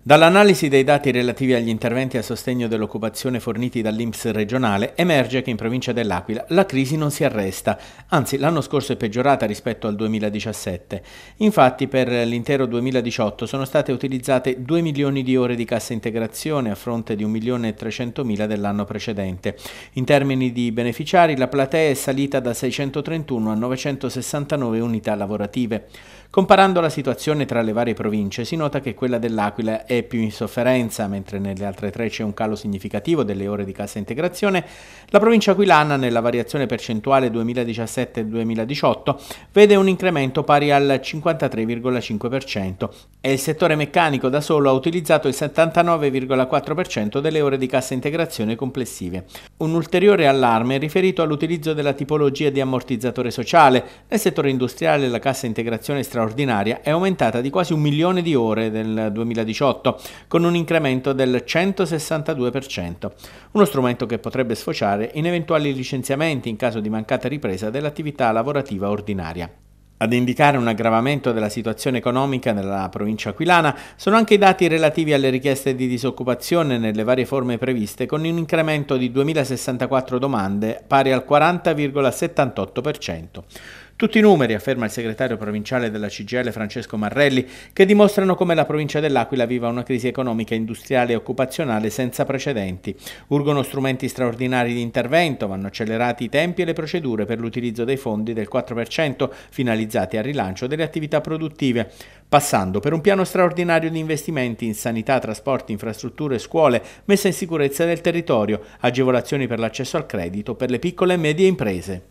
Dall'analisi dei dati relativi agli interventi a sostegno dell'occupazione forniti dall'Inps regionale emerge che in provincia dell'Aquila la crisi non si arresta, anzi l'anno scorso è peggiorata rispetto al 2017. Infatti per l'intero 2018 sono state utilizzate 2 milioni di ore di cassa integrazione a fronte di 1 milione e 300 mila dell'anno precedente. In termini di beneficiari la platea è salita da 631 a 969 unità lavorative. Comparando la situazione tra le varie province si nota che quella dell'Aquila è più in sofferenza, mentre nelle altre tre c'è un calo significativo delle ore di cassa integrazione, la provincia aquilana nella variazione percentuale 2017-2018 vede un incremento pari al 53,5% e il settore meccanico da solo ha utilizzato il 79,4% delle ore di cassa integrazione complessive. Un ulteriore allarme è riferito all'utilizzo della tipologia di ammortizzatore sociale. Nel settore industriale la cassa integrazione straordinaria straordinaria è aumentata di quasi un milione di ore nel 2018, con un incremento del 162%, uno strumento che potrebbe sfociare in eventuali licenziamenti in caso di mancata ripresa dell'attività lavorativa ordinaria. Ad indicare un aggravamento della situazione economica nella provincia aquilana sono anche i dati relativi alle richieste di disoccupazione nelle varie forme previste con un incremento di 2064 domande pari al 40,78%. Tutti i numeri, afferma il segretario provinciale della CGL Francesco Marrelli, che dimostrano come la provincia dell'Aquila viva una crisi economica, industriale e occupazionale senza precedenti. Urgono strumenti straordinari di intervento, vanno accelerati i tempi e le procedure per l'utilizzo dei fondi del 4% finalizzati al rilancio delle attività produttive, passando per un piano straordinario di investimenti in sanità, trasporti, infrastrutture, scuole, messa in sicurezza del territorio, agevolazioni per l'accesso al credito per le piccole e medie imprese.